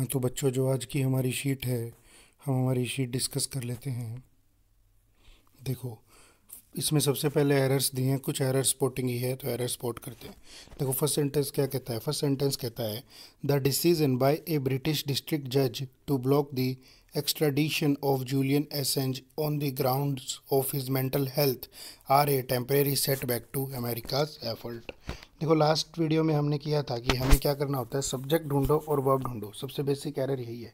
हाँ तो बच्चों जो आज की हमारी शीट है हम हमारी शीट डिस्कस कर लेते हैं देखो इसमें सबसे पहले एरर्स दिए हैं कुछ एरर स्पोर्टिंग ही है तो एरर स्पोर्ट करते हैं देखो फर्स्ट सेंटेंस क्या कहता है फर्स्ट सेंटेंस कहता है the decision by a British district जज to block the of Julian Assange on on the of his mental health are a temporary setback to America's effort देखो last video में हमने किया था कि हमें क्या करना होता है सब्जेक्ट ढूंढो और वर्ब ढूंढो सबसे बेसिक एरर यही है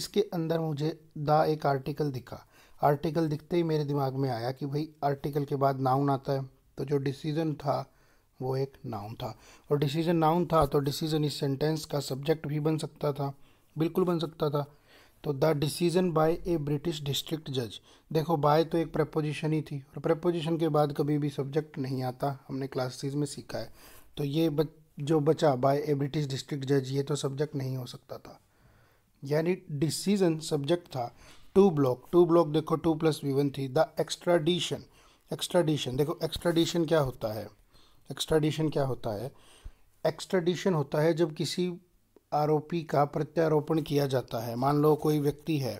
इसके अंदर मुझे द एक आर्टिकल दिखा आर्टिकल दिखते ही मेरे दिमाग में आया कि भाई आर्टिकल के बाद नाउन आता है तो जो डिसीज़न था वो एक नाउन था और डिसीज़न नाउन था तो डिसीज़न इस सेंटेंस का सब्जेक्ट भी बन सकता था बिल्कुल बन सकता था तो the decision by a British district जज देखो बाय तो एक प्रपोजिशन ही थी और प्रपोजिशन के बाद कभी भी सब्जेक्ट नहीं आता हमने क्लासेस में सीखा है तो ये बच, जो बचा बाय ए ब्रिटिश डिस्ट्रिक्ट जज ये तो सब्जेक्ट नहीं हो सकता था यानी डिसीजन सब्जेक्ट था टू ब्लॉक टू ब्लॉक देखो टू प्लस वी वन थी द एक्स्ट्राडिशन एक्स्ट्राडिशन देखो एक्स्ट्राडिशन क्या होता है एक्स्ट्राडिशन क्या होता है एक्स्ट्राडिशन होता है जब किसी आरोपी का प्रत्यारोपण किया जाता है मान लो कोई व्यक्ति है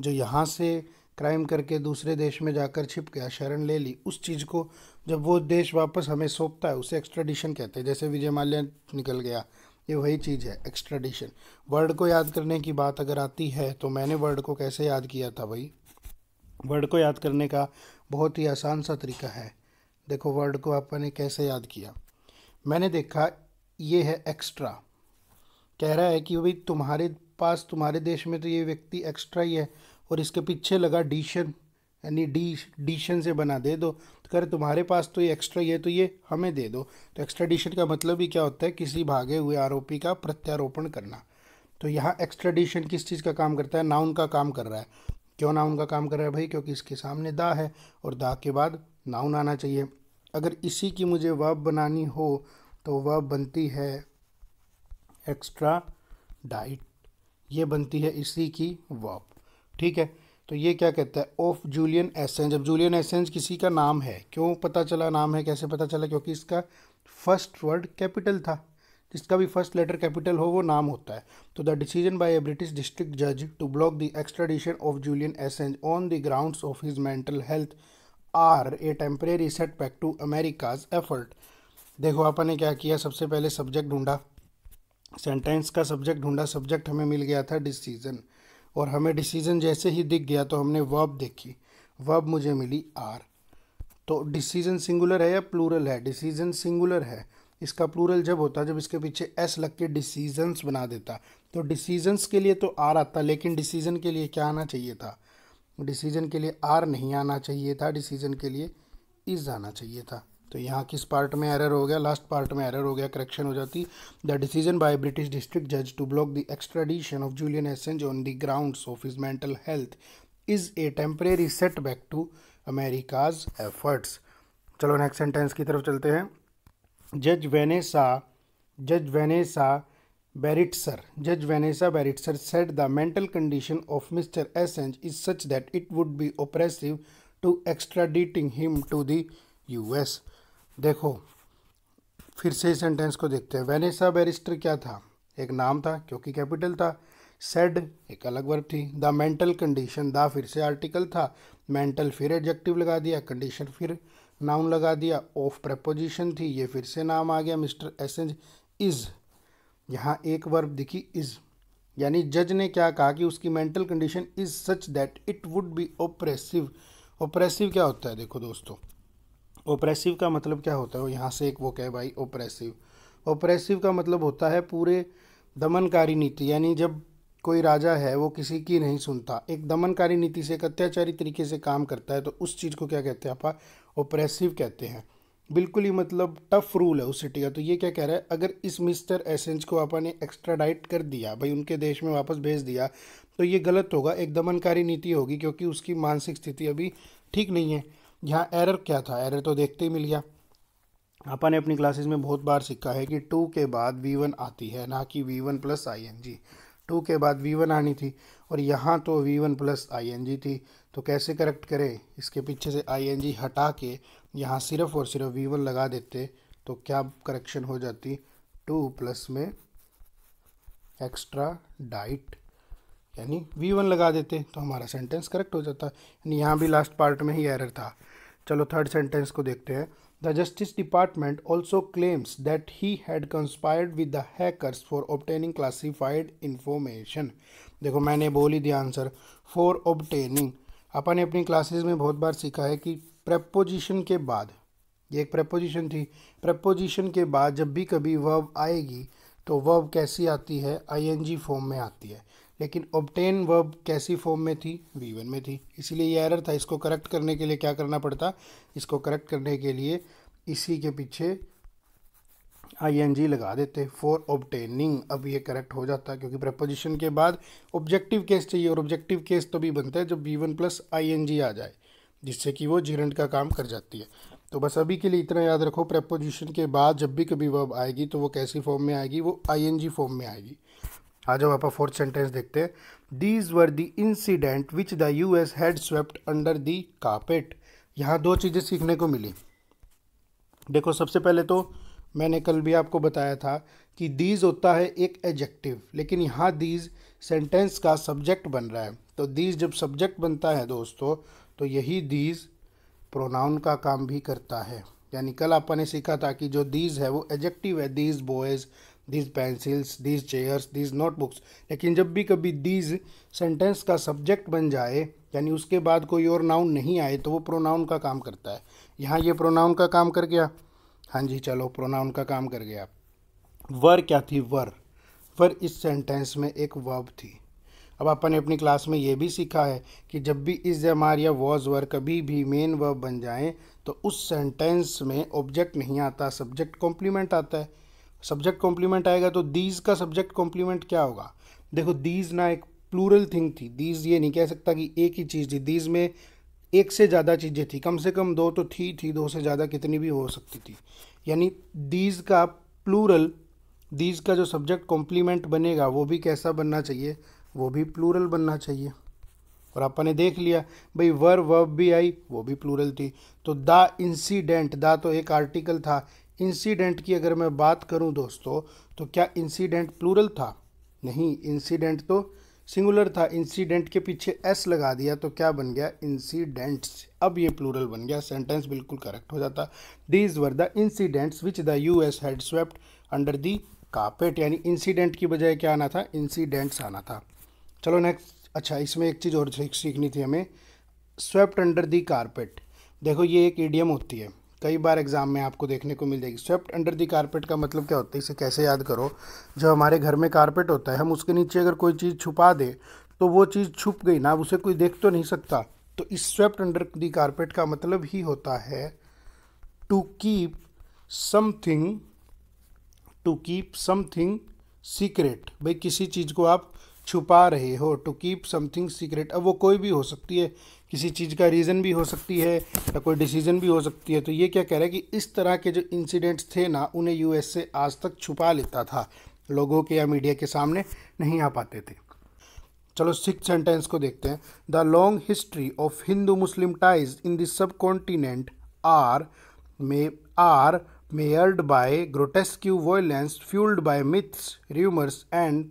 जो यहाँ से क्राइम करके दूसरे देश में जाकर छिप गया शरण ले ली उस चीज़ को जब वो देश वापस हमें सौंपता है उसे एक्स्ट्राडिशन कहते हैं जैसे विजय माल्या निकल गया ये वही चीज़ है एक्स्ट्राडिशन वर्ड को याद करने की बात अगर आती है तो मैंने वर्ड को कैसे याद किया था भाई वर्ड को याद करने का बहुत ही आसान सा तरीका है देखो वर्ड को आपने कैसे याद किया मैंने देखा ये है एक्स्ट्रा कह रहा है कि भाई तुम्हारे पास तुम्हारे देश में तो ये व्यक्ति एक्स्ट्रा ही है और इसके पीछे लगा डीशन यानी डी डीशन से बना दे दो तो कह रहे तुम्हारे पास तो ये एक्स्ट्रा ये तो ये हमें दे दो तो एक्स्ट्राडिशन का मतलब ही क्या होता है किसी भागे हुए आरोपी का प्रत्यारोपण करना तो यहाँ एक्स्ट्राडिशन किस चीज़ का काम करता है नाउन का काम कर रहा है क्यों नाउन का काम कर रहा है भाई क्योंकि इसके सामने दा है और दा के बाद नाउन आना चाहिए अगर इसी की मुझे वर्ब बनानी हो तो वर्ब बनती है एक्स्ट्रा डाइट ये बनती है इसी की वर्ब ठीक है तो ये क्या कहता है ऑफ जूलियन एसेंज अब जूलियन एसेंज किसी का नाम है क्यों पता चला नाम है कैसे पता चला क्योंकि इसका फर्स्ट वर्ड कैपिटल था जिसका भी फर्स्ट लेटर कैपिटल हो वो नाम होता है तो the decision by a British district जज to block the extradition of Julian Assange on the grounds of his mental health are a temporary setback to America's effort देखो आपा ने क्या किया सबसे पहले सब्जेक्ट ढूंढा सेंटेंस का सब्जेक्ट ढूंढा सब्जेक्ट हमें मिल गया था डिसीजन और हमें डिसीज़न जैसे ही दिख गया तो हमने वर्ब देखी वर्ब मुझे मिली आर तो डिसीज़न सिंगुलर है या प्लूरल है डिसीज़न सिंगुलर है इसका प्लूरल जब होता जब इसके पीछे एस लग के डिसीजंस बना देता तो डिसीजंस के लिए तो आर आता लेकिन डिसीजन के लिए क्या आना चाहिए था डिसीजन के लिए आर नहीं आना चाहिए था डिसीजन के लिए इज़ आना चाहिए था तो यहाँ किस पार्ट में एरर हो गया लास्ट पार्ट में एरर हो गया करेक्शन हो जाती the decision by British district जज to block the extradition of Julian Assange on the grounds of his mental health is a temporary setback to America's efforts चलो next sentence की तरफ चलते हैं जज वेनेसा जज वेनेसा बैरिटसर जज Vanessa बैरिटसर set the mental condition of mister एसेंज is such that it would B oppressive to एक्स्ट्राडिटिंग him to the US देखो फिर से सेंटेंस को देखते हैं वेनेसा बैरिस्टर क्या था एक नाम था क्योंकि कैपिटल था सेड एक अलग वर्ब थी द मेंटल कंडीशन द फिर से आर्टिकल था मेंटल फिर एडजेक्टिव लगा दिया कंडीशन फिर नाउन लगा दिया ऑफ प्रपोजिशन थी ये फिर से नाम आ गया मिस्टर एस एसेंज इज़ यहाँ एक वर्ब दिखी इज़ यानी जज ने क्या कहा कि उसकी mental condition is such that it would be oppressive oppressive क्या होता है देखो दोस्तों ओप्रेसिव का मतलब क्या होता है यहाँ से एक वो कह भाई ओप्रेसिव ओप्रेसिव का मतलब होता है पूरे दमनकारी नीति यानी जब कोई राजा है वो किसी की नहीं सुनता एक दमनकारी नीति से एक अत्याचारी तरीके से काम करता है तो उस चीज़ को क्या कहते हैं आप ओप्रेसिव कहते हैं बिल्कुल ही मतलब टफ रूल है उस सिटी का तो ये क्या कह रहा है अगर इस मिस्टर एसेंस को आपा ने एक्स्ट्राडाइट कर दिया भाई उनके देश में वापस भेज दिया तो ये गलत होगा एक दमनकारी नीति होगी क्योंकि उसकी मानसिक स्थिति अभी ठीक नहीं है यहाँ एरर क्या था एरर तो देखते ही मिल गया अपन ने अपनी क्लासेस में बहुत बार सीखा है कि टू के बाद वी वन आती है ना कि V one plus I N G two के बाद वी वन आनी थी और यहाँ तो V one plus I N G थी तो कैसे करेक्ट करें इसके पीछे से आई एन जी हटा के यहाँ सिर्फ और सिर्फ वी वन लगा देते तो क्या करेक्शन हो जाती टू प्लस में एक्स्ट्रा डाइट यानी वी वन लगा देते तो हमारा सेंटेंस करेक्ट हो जाता यानी यहाँ भी लास्ट पार्ट में ही एरर था चलो थर्ड सेंटेंस को देखते हैं the justice department also claims that he had conspired with the hackers for obtaining classified information देखो मैंने बोल ही दिया आंसर फॉर ऑबटेनिंग अपन ने अपनी क्लासेस में बहुत बार सीखा है कि प्रपोजिशन के बाद ये एक प्रपोजिशन थी प्रपोजिशन के बाद जब भी कभी वर्ब आएगी तो वर्ब कैसी आती है जी फॉर्म में आती है लेकिन ऑब्टेन वर्ब कैसी फॉर्म में थी वी वन में थी इसीलिए ये एरर था इसको करेक्ट करने के लिए क्या करना पड़ता इसको करेक्ट करने के लिए इसी के पीछे आईएनजी लगा देते फॉर ऑबटेनिंग अब ये करेक्ट हो जाता क्योंकि प्रपोजिशन के बाद ऑब्जेक्टिव केस चाहिए और ऑब्जेक्टिव केस तो भी बनता है जब बी वन प्लस आई आ जाए जिससे कि वो जीरेंट का काम कर जाती है तो बस अभी के लिए इतना याद रखो प्रपोजिशन के बाद जब भी कभी वर्ब आएगी तो वो कैसी फॉर्म में आएगी वो जी फॉर्म में आएगी आ जाओ आप फोर्थ सेंटेंस देखते हैं these were the incident which the U S had swept under the carpet यहाँ दो चीज़ें सीखने को मिली देखो सबसे पहले तो मैंने कल भी आपको बताया था कि दीज होता है एक एडजेक्टिव लेकिन यहाँ दीज सेंटेंस का सब्जेक्ट बन रहा है तो दीज जब सब्जेक्ट बनता है दोस्तों तो यही दीज प्रोनाउन का काम भी करता है यानी कल आपने सीखा था कि जो दीज है वो एडजेक्टिव है these boys these pencils these chairs these notebooks लेकिन जब भी कभी दीज सेंटेंस का सब्जेक्ट बन जाए यानी उसके बाद कोई और नाउन नहीं आए तो वो प्रोनाउन का काम करता है यहाँ ये प्रोनाउन का काम कर गया हाँ जी चलो प्रोनाउन का काम कर गया वर क्या थी वर वर इस सेंटेंस में एक वर्ब थी अब अपन ने अपनी क्लास में ये भी सीखा है कि जब भी इस जमार या वॉज वर कभी भी मेन वर्ब बन जाएं तो उस सेंटेंस में ऑब्जेक्ट नहीं आता सब्जेक्ट कॉम्प्लीमेंट आता है सब्जेक्ट कॉम्प्लीमेंट आएगा तो दीज का सब्जेक्ट कॉम्प्लीमेंट क्या होगा देखो दीज ना एक प्लूरल थिंग थी दीज ये नहीं कह सकता कि एक ही चीज़ थी दीज में एक से ज़्यादा चीज़ें थी कम से कम दो तो थी थी दो से ज़्यादा कितनी भी हो सकती थी यानी दीज का प्लूरल दीज का जो सब्जेक्ट कॉम्प्लीमेंट बनेगा वो भी कैसा बनना चाहिए वो भी प्लूरल बनना चाहिए और अपन ने देख लिया भाई वर वर्ब भी आई वो भी प्लूरल थी तो द इंसिडेंट द तो एक आर्टिकल था इंसिडेंट की अगर मैं बात करूं दोस्तों तो क्या इंसिडेंट प्लूरल था नहीं इंसिडेंट तो सिंगुलर था इंसिडेंट के पीछे एस लगा दिया तो क्या बन गया इंसिडेंट्स अब ये प्लूरल बन गया सेंटेंस बिल्कुल करेक्ट हो जाता these were the incidents which the U S had swept under the carpet यानी इंसिडेंट की बजाय क्या आना था इंसिडेंट्स आना था चलो नेक्स्ट अच्छा इसमें एक चीज़ और सीखनी थी हमें स्वेप्ट अंडर दी कारपेट देखो ये एक ईडियम होती है कई बार एग्ज़ाम में आपको देखने को मिल जाएगी स्वेप्ट अंडर दी कारपेट का मतलब क्या होता है इसे कैसे याद करो जो हमारे घर में कारपेट होता है हम उसके नीचे अगर कोई चीज़ छुपा दे तो वो चीज़ छुप गई ना उसे कोई देख तो नहीं सकता तो इस स्वेप्ट अंडर दी कारपेट का मतलब ही होता है to keep something to keep something secret भाई किसी चीज़ को आप छुपा रहे हो टू कीप समथिंग सीक्रेट अब वो कोई भी हो सकती है किसी चीज़ का रीज़न भी हो सकती है या कोई डिसीज़न भी हो सकती है तो ये क्या कह रहा है कि इस तरह के जो इंसिडेंट्स थे ना उन्हें एस से आज तक छुपा लेता था लोगों के या मीडिया के सामने नहीं आ पाते थे चलो सिक्स सेंटेंस को देखते हैं the long history of Hindu Muslim ties in this subcontinent are may are marred by grotesque violence fuelled by myths rumours and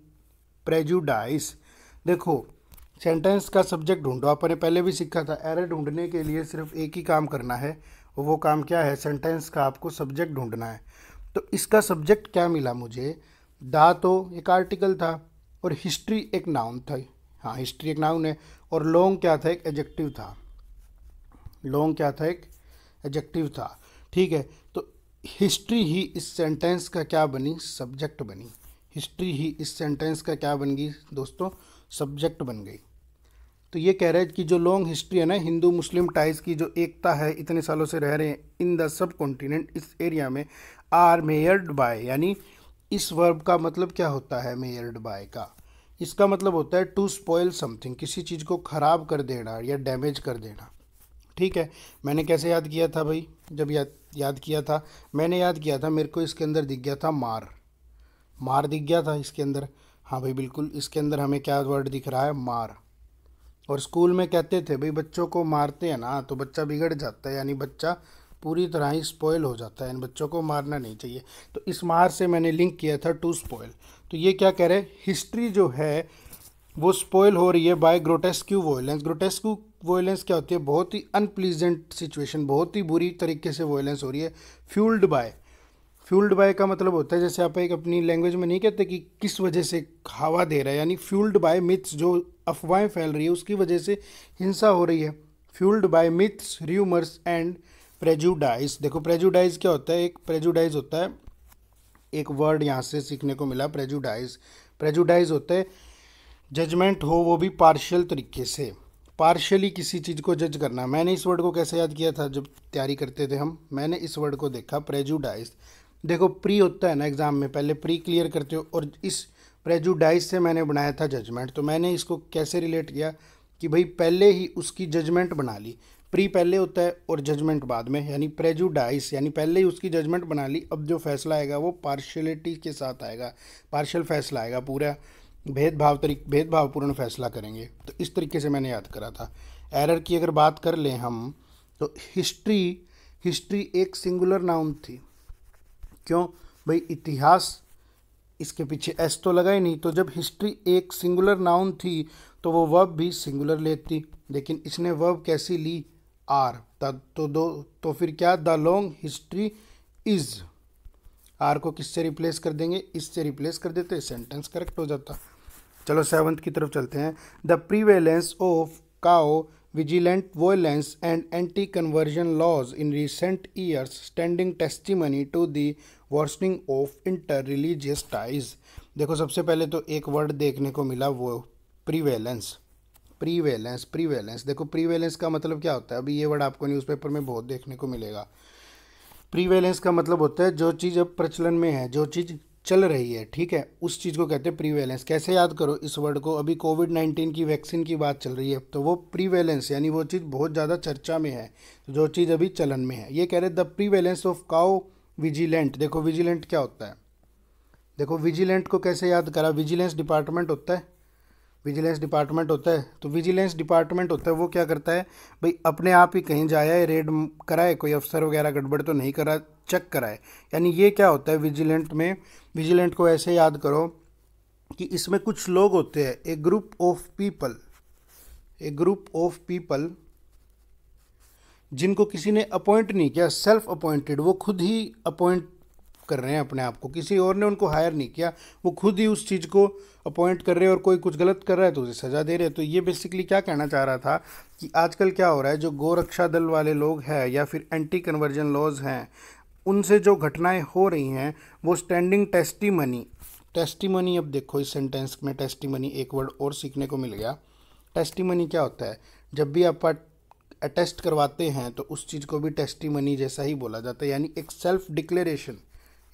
prejudice देखो सेंटेंस का सब्जेक्ट ढूंढो आपने पहले भी सीखा था एरर ढूंढने के लिए सिर्फ एक ही काम करना है और वो काम क्या है सेंटेंस का आपको सब्जेक्ट ढूंढना है तो इसका सब्जेक्ट क्या मिला मुझे दा तो एक आर्टिकल था और हिस्ट्री एक नाउन था हाँ हिस्ट्री एक नाउन है और लॉन्ग क्या था एक एजेक्टिव था लॉन्ग क्या था एक एजेक्टिव था ठीक है तो हिस्ट्री ही इस सेंटेंस का क्या बनी सब्जेक्ट बनी हिस्ट्री ही इस सेंटेंस का क्या बन गई दोस्तों सब्जेक्ट बन गई तो ये कह रहे हैं कि जो लॉन्ग हिस्ट्री है ना हिंदू मुस्लिम टाइज की जो एकता है इतने सालों से रह रहे हैं इन द सब कॉन्टिनेंट इस एरिया में आर मेयर्ड बाय यानी इस वर्ब का मतलब क्या होता है मेयर्ड बाय का इसका मतलब होता है टू स्पॉयल समथिंग किसी चीज़ को ख़राब कर देना या डैमेज कर देना ठीक है मैंने कैसे याद किया था भाई जब याद याद किया था मैंने याद किया था मेरे को इसके अंदर दिख गया था मार मार दिख गया था इसके अंदर हाँ भाई बिल्कुल इसके अंदर हमें क्या वर्ड दिख रहा है मार और स्कूल में कहते थे भाई बच्चों को मारते हैं ना तो बच्चा बिगड़ जाता है यानी बच्चा पूरी तरह ही स्पॉयल हो जाता है इन बच्चों को मारना नहीं चाहिए तो इस मार से मैंने लिंक किया था टू स्पॉयल तो ये क्या कह रहे हैं हिस्ट्री जो है वो स्पॉयल हो रही है बाय ग्रोटेस्क्यू वोयलेंस ग्रोटेस्क्यू वोयलेंस क्या होती है बहुत ही अनप्लीजेंट सिचुएशन बहुत ही बुरी तरीके से वोयलेंस हो रही है फ्यूल्ड बाय फ्यूल्ड बाय का मतलब होता है जैसे आप एक अपनी लैंग्वेज में नहीं कहते कि किस वजह से हवा दे रहा है यानी फ्यूल्ड बाय मिथ्स जो अफवाहें फैल रही है उसकी वजह से हिंसा हो रही है fuelled by myths rumours and prejudice देखो प्रेजुडाइज क्या होता है एक प्रेजुडाइज होता है एक वर्ड यहाँ से सीखने को मिला प्रेजुडाइज प्रेजुडाइज होता है जजमेंट हो वो भी पार्शियल तरीके से पार्शियली किसी चीज़ को जज करना मैंने इस वर्ड को कैसे याद किया था जब तैयारी करते थे हम मैंने इस वर्ड को देखा प्रेजुडाइज देखो प्री होता है ना एग्ज़ाम में पहले प्री क्लियर करते हो और इस प्रेजुडाइस से मैंने बनाया था जजमेंट तो मैंने इसको कैसे रिलेट किया कि भाई पहले ही उसकी जजमेंट बना ली प्री पहले होता है और जजमेंट बाद में यानी प्रेजुडाइस यानी पहले ही उसकी जजमेंट बना ली अब जो फैसला आएगा वो पार्शलिटी के साथ आएगा पार्शल फैसला आएगा पूरा भेदभाव तरी भेदभावपूर्ण फैसला करेंगे तो इस तरीके से मैंने याद करा था एरर की अगर बात कर लें हम तो हिस्ट्री हिस्ट्री एक सिंगुलर नाउन थी क्यों भाई इतिहास इसके पीछे एस तो लगा ही नहीं तो जब हिस्ट्री एक सिंगुलर नाउन थी तो वो वर्ब भी सिंगुलर लेती लेकिन इसने वर्ब कैसी ली आर तो दो तो फिर क्या the long history is are को किससे रिप्लेस कर देंगे इससे रिप्लेस कर देते सेंटेंस करेक्ट हो जाता चलो सेवन्थ की तरफ चलते हैं the prevalence of cow vigilant violence and anti-conversion laws in recent years standing testimony to the worsening of inter-religious ties देखो सबसे पहले तो एक वर्ड देखने को मिला वो प्रीवेलेंस प्रीवेलेंस प्रीवेलेंस देखो प्रीवेलेंस का मतलब क्या होता है अभी ये वर्ड आपको न्यूज़पेपर में बहुत देखने को मिलेगा प्रीवेलेंस का मतलब होता है जो चीज़ अब प्रचलन में है जो चीज़ चल रही है ठीक है उस चीज़ को कहते हैं प्रीवेलेंस कैसे याद करो इस वर्ड को अभी कोविड नाइन्टीन की वैक्सीन की बात चल रही है तो वो प्रीवेलेंस यानी वो चीज़ बहुत ज़्यादा चर्चा में है तो जो चीज़ अभी चलन में है ये कह रहे the prevalence of cow vigilante देखो विजिलेंट क्या होता है देखो विजिलेंट को कैसे याद करा विजिलेंस डिपार्टमेंट होता है विजिलेंस डिपार्टमेंट होता है तो विजिलेंस डिपार्टमेंट होता है वो क्या करता है भाई अपने आप ही कहीं जाया है रेड कराए कोई अफसर वगैरह गड़बड़ तो नहीं करा चेक कराए यानी ये क्या होता है विजिलेंट में विजिलेंट को ऐसे याद करो कि इसमें कुछ लोग होते हैं a group of people a group of people जिनको किसी ने अपॉइंट नहीं किया सेल्फ अपॉइंटेड वो खुद ही अपॉइंट कर रहे हैं अपने आप को किसी और ने उनको हायर नहीं किया वो खुद ही उस चीज़ को अपॉइंट कर रहे हैं और कोई कुछ गलत कर रहा है तो उसे सज़ा दे रहे हैं तो ये बेसिकली क्या कहना चाह रहा था कि आजकल क्या हो रहा है जो गोरक्षा दल वाले लोग हैं या फिर एंटी कन्वर्जन लॉज हैं उनसे जो घटनाएं हो रही हैं वो standing testimony testimony अब देखो इस सेंटेंस में टेस्टी मनी एक वर्ड और सीखने को मिल गया टेस्टी मनी क्या होता है जब भी आप अटेस्ट करवाते हैं तो उस चीज़ को भी टेस्टी मनी जैसा ही बोला जाता है यानी एक सेल्फ डिक्लेरेशन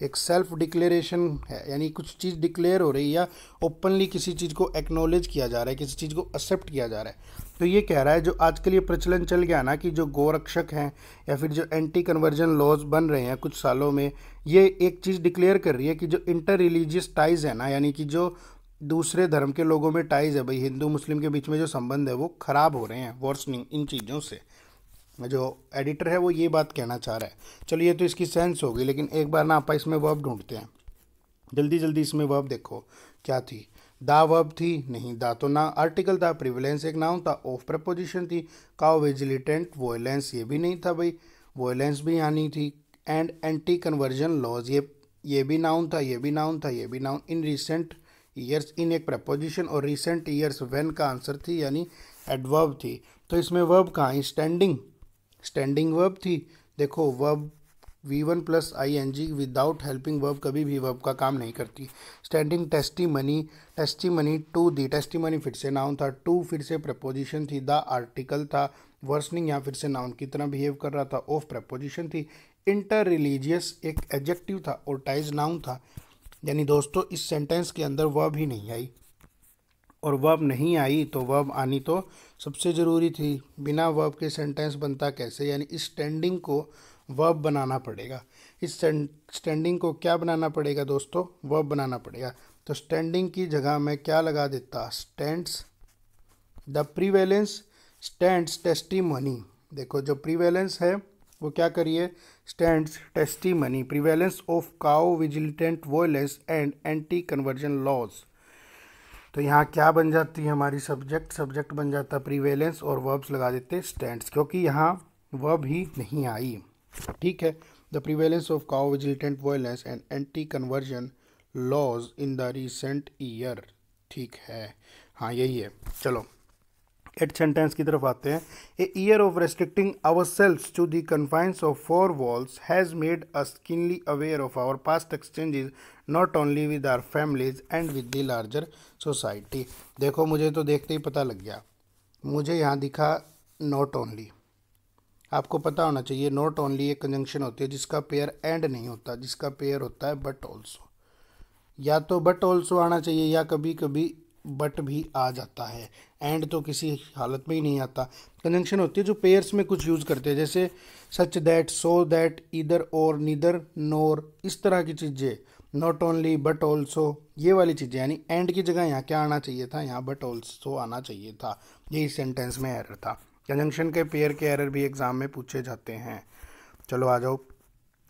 एक सेल्फ डिक्लेरेशन है यानी कुछ चीज़ डिक्लेयर हो रही है या ओपनली किसी चीज़ को एक्नोलेज किया जा रहा है किसी चीज़ को एक्सेप्ट किया जा रहा है तो ये कह रहा है जो आज के लिए प्रचलन चल गया ना कि जो गोरक्षक हैं या फिर जो एंटी कन्वर्जन लॉज बन रहे हैं कुछ सालों में ये एक चीज़ डिक्लेयर कर रही है कि जो इंटर रिलीजियस टाइज है ना यानी कि जो दूसरे धर्म के लोगों में टाइज है भाई हिंदू मुस्लिम के बीच में जो संबंध है वो ख़राब हो रहे हैं वर्सनिंग इन चीज़ों से जो एडिटर है वो ये बात कहना चाह रहा है चलो ये तो इसकी सेंस होगी लेकिन एक बार ना आप इसमें वर्ब ढूंढते हैं जल्दी जल्दी इसमें वर्ब देखो क्या थी दा वर्ब थी नहीं दा तो ना आर्टिकल था प्रिवलेंस एक नाउन था ऑफ प्रपोजिशन थी काओ विजिलिटेंट वोलेंस ये भी नहीं था भाई वोलेंस भी यहाँ थी एंड एंटी कन्वर्जन लॉज ये ये भी नाउन था ये भी नाउन था ये भी noun in recent years in एक प्रपोजिशन और रिसेंट ईयर्स वेन का आंसर थी यानी एडवर्ब थी तो इसमें वर्ब कहाँ स्टैंडिंग स्टैंडिंग वर्ब थी देखो verb V one plus I N G without helping verb कभी भी वर्ब का काम नहीं करती standing testimony testimony to the testimony फिर से नाउन था टू फिर से प्रपोजिशन थी द आर्टिकल था वर्सनिंग यहाँ फिर से नाउन की तरह बिहेव कर रहा था ऑफ प्रपोजिशन थी इंटर रिलीजियस एक एडजेक्टिव था और टाइज नाउन था यानी दोस्तों इस सेंटेंस के अंदर वर्ब ही नहीं आई और वर्ब नहीं आई तो वर्ब आनी तो सबसे ज़रूरी थी बिना वर्ब के सेंटेंस बनता कैसे यानी इस स्टैंडिंग को वर्ब बनाना पड़ेगा इस स्टैंडिंग को क्या बनाना पड़ेगा दोस्तों वर्ब बनाना पड़ेगा तो स्टैंडिंग की जगह मैं क्या लगा देता stands the prevalence stands testimony देखो जो प्रीवेलेंस है वो क्या करिए stands testimony prevalence of cow vigilante violence and anti conversion laws तो यहाँ क्या बन जाती है हमारी सब्जेक्ट सब्जेक्ट बन जाता है प्रीवेलेंस और वर्ब्स लगा देते स्टैंड्स क्योंकि यहाँ वर्ब ही नहीं आई ठीक है the prevalence of cow vigilante violence and anti conversion laws in the recent year ठीक है हाँ यही है चलो एट सेंटेंस की तरफ आते हैं a year of restricting ourselves to the confines of four walls has made us keenly aware of our past exchanges not only with our families and with the larger society देखो मुझे तो देखते ही पता लग गया मुझे यहाँ दिखा नॉट ओनली आपको पता होना चाहिए नॉट ओनली एक कंजंक्शन होती है जिसका पेयर एंड नहीं होता जिसका पेयर होता है बट ऑल्सो या तो बट ऑल्सो आना चाहिए या कभी कभी बट भी आ जाता है एंड तो किसी हालत में ही नहीं आता कंजंक्शन होती है जो पेयर्स में कुछ यूज़ करते हैं जैसे सच दैट सो दैट इधर और निधर नोर इस तरह की चीज़ें नॉट ओनली बट ऑल्सो ये वाली चीज़ें यानी एंड की जगह यहाँ क्या आना चाहिए था यहाँ बट ऑल्सो आना चाहिए था यही सेंटेंस में एरर था कंजंक्शन के पेयर के एरर भी एग्ज़ाम में पूछे जाते हैं चलो आ जाओ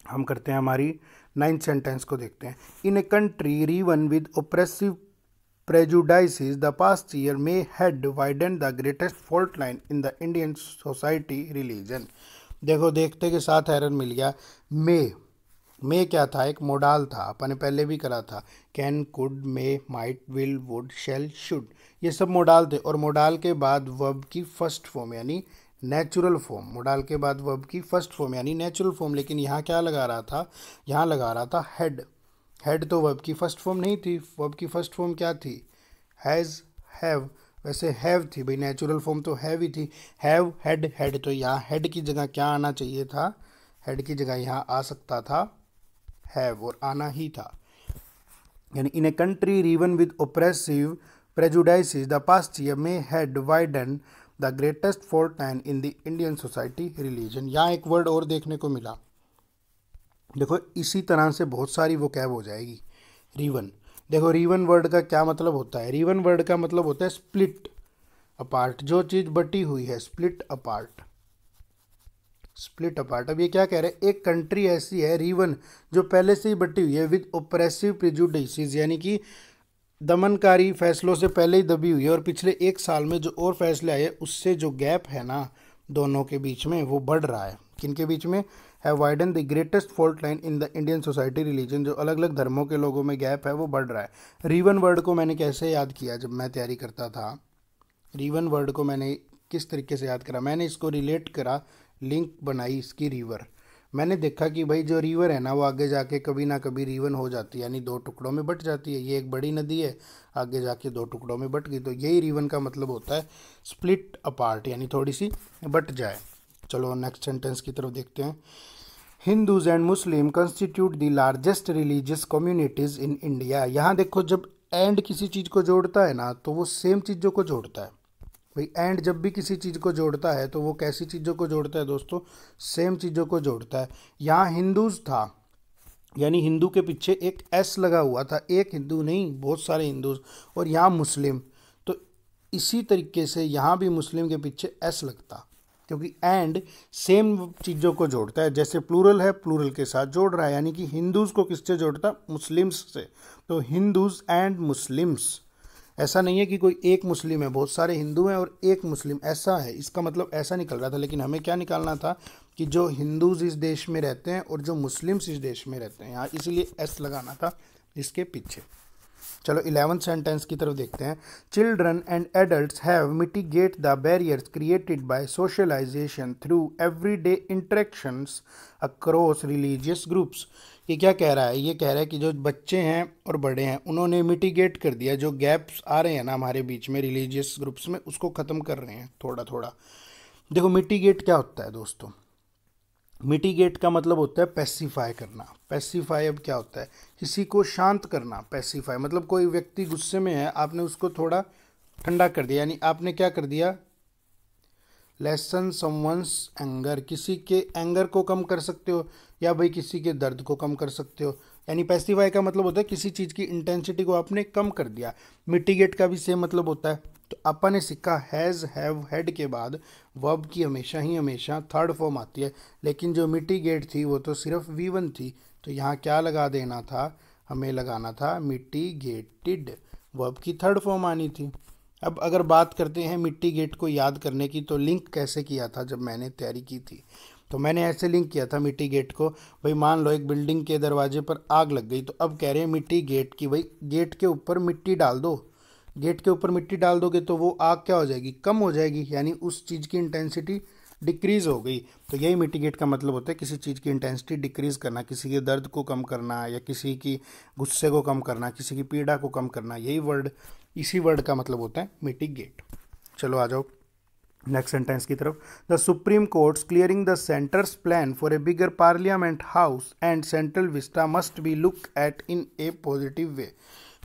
हम करते हैं हमारी नाइन्थ सेंटेंस को देखते हैं in a country riven with oppressive prejudices the past year may had widened the greatest fault line in the Indian society religion. देखो देखते के साथ हैरन मिल गया मे मे क्या था एक मोडाल था अपन ने पहले भी करा था can could may might will would shall should ये सब मोडाल थे और मोडाल के बाद वर्ब की फर्स्ट फॉर्म यानी नेचुरल फॉर्म मोडाल के बाद वर्ब की फर्स्ट फॉर्म यानी नेचुरल फॉर्म लेकिन यहाँ क्या लगा रहा था यहाँ लगा रहा था हेड हैड तो वर्ब की फर्स्ट फॉर्म नहीं थी वर्ब की फर्स्ट फॉर्म क्या थी हैज़ हैव वैसे हैव थी भाई नेचुरल फॉर्म तो हैव ही थी हैव हैड हैड तो यहाँ हेड की जगह क्या आना चाहिए था हेड की जगह यहाँ आ सकता था हैव और आना ही था यानी in a country riven with oppressive prejudices the past year may had widen the greatest fault एन in the Indian society religion यहाँ एक वर्ड और देखने को मिला देखो इसी तरह से बहुत सारी वो कैब हो जाएगी रीवन देखो रीवन वर्ड का क्या मतलब होता है रीवन वर्ड का मतलब होता है स्प्लिट अपार्ट जो चीज़ बटी हुई है स्प्लिट अपार्ट स्प्लिट अपार्ट अब ये क्या कह रहे हैं एक कंट्री ऐसी है रीवन जो पहले से ही बटी हुई है विद ओप्रेसिव प्रिजुडिस यानी कि दमनकारी फैसलों से पहले ही दबी हुई है और पिछले एक साल में जो और फैसले आए उससे जो गैप है ना दोनों के बीच में वो बढ़ रहा है किन के बीच में है widen the greatest fault line in the Indian society religion जो अलग अलग धर्मों के लोगों में गैप है वो बढ़ रहा है रीवन वर्ड को मैंने कैसे याद किया जब मैं तैयारी करता था रीवन वर्ड को मैंने किस तरीके से याद करा मैंने इसको रिलेट करा लिंक बनाई इसकी रीवर मैंने देखा कि भाई जो रीवर है ना वो आगे जाके कभी ना कभी रीवन हो जाती है यानी दो टुकड़ों में बट जाती है ये एक बड़ी नदी है आगे जाके दो टुकड़ों में बट गई तो यही रीवन का मतलब होता है स्प्लिट अपार्ट यानी थोड़ी सी बट जाए चलो नेक्स्ट सेंटेंस की तरफ देखते हैं Hindus and Muslim constitute the largest religious communities in India यहाँ देखो जब एंड किसी चीज़ को जोड़ता है ना तो वो सेम चीज़ों को जोड़ता है भाई एंड जब भी किसी चीज़ को जोड़ता है तो वो कैसी चीज़ों को जोड़ता है दोस्तों सेम चीज़ों को जोड़ता है यहाँ हिंदूज था यानी हिंदू के पीछे एक एस लगा हुआ था एक हिंदू नहीं बहुत सारे हिंदूज और यहाँ मुस्लिम तो इसी तरीके से यहाँ भी मुस्लिम के पीछे एस लगता क्योंकि एंड सेम चीज़ों को जोड़ता है जैसे प्लूरल है प्लूरल के साथ जोड़ रहा है यानी कि हिंदूज़ को किससे जोड़ता मुस्लिम्स से तो हिंदूज़ एंड मुस्लिम्स ऐसा नहीं है कि कोई एक मुस्लिम है बहुत सारे हिंदू हैं और एक मुस्लिम ऐसा है इसका मतलब ऐसा निकल रहा था लेकिन हमें क्या निकालना था कि जो हिंदूज़ इस देश में रहते हैं और जो मुस्लिम्स इस देश में रहते हैं यहाँ इसलिए एस लगाना था इसके पीछे चलो इलेवन सेंटेंस की तरफ देखते हैं children and adult have mitigate the barriers created by socialisation through every day interaction across religious groups ये क्या कह रहा है ये कह रहा है कि जो बच्चे हैं और बड़े हैं उन्होंने मिटिगेट कर दिया जो गैप्स आ रहे हैं ना हमारे बीच में रिलीजियस ग्रुप्स में उसको ख़त्म कर रहे हैं थोड़ा थोड़ा देखो मिटिगेट क्या होता है दोस्तों मिटिगेट का मतलब होता है पैसिफाई करना पैसिफाई अब क्या होता है किसी को शांत करना पेसीफाई मतलब कोई व्यक्ति गुस्से में है आपने उसको थोड़ा ठंडा कर दिया यानी आपने क्या कर दिया लेसन समवंस एंगर किसी के एंगर को कम कर सकते हो या भाई किसी के दर्द को कम कर सकते हो यानी पैसिफाई का मतलब होता है किसी चीज़ की इंटेंसिटी को आपने कम कर दिया मिटिगेट का भी सेम मतलब होता है तो अपन ने सीखा हैज़ हैव हैड के बाद वर्ब की हमेशा ही हमेशा थर्ड फॉर्म आती है लेकिन जो मिटिगेट थी वो तो सिर्फ वी वन थी तो यहाँ क्या लगा देना था हमें लगाना था मिटिगेटेड वर्ब की थर्ड फॉर्म आनी थी अब अगर बात करते हैं मिट्टी गेट को याद करने की तो लिंक कैसे किया था जब मैंने तैयारी की थी तो मैंने ऐसे लिंक किया था मिट्टी गेट को भाई मान लो एक बिल्डिंग के दरवाजे पर आग लग गई तो अब कह रहे हैं मिट्टी गेट की भाई गेट के ऊपर मिट्टी डाल दो गेट के ऊपर मिट्टी डाल दोगे तो वो आग क्या हो जाएगी कम हो जाएगी यानी उस चीज़ की इंटेंसिटी डिक्रीज़ हो गई तो यही मिटिगेट का मतलब होता है किसी चीज़ की इंटेंसिटी डिक्रीज़ करना किसी के दर्द को कम करना या किसी की गुस्से को कम करना किसी की पीड़ा को कम करना यही वर्ड इसी वर्ड का मतलब होता है मिटिगेट चलो आ जाओ नेक्स्ट सेंटेंस की तरफ the Supreme Court's clearing the centre's plan for a bigger parliament house and central vista must be look at in a positive way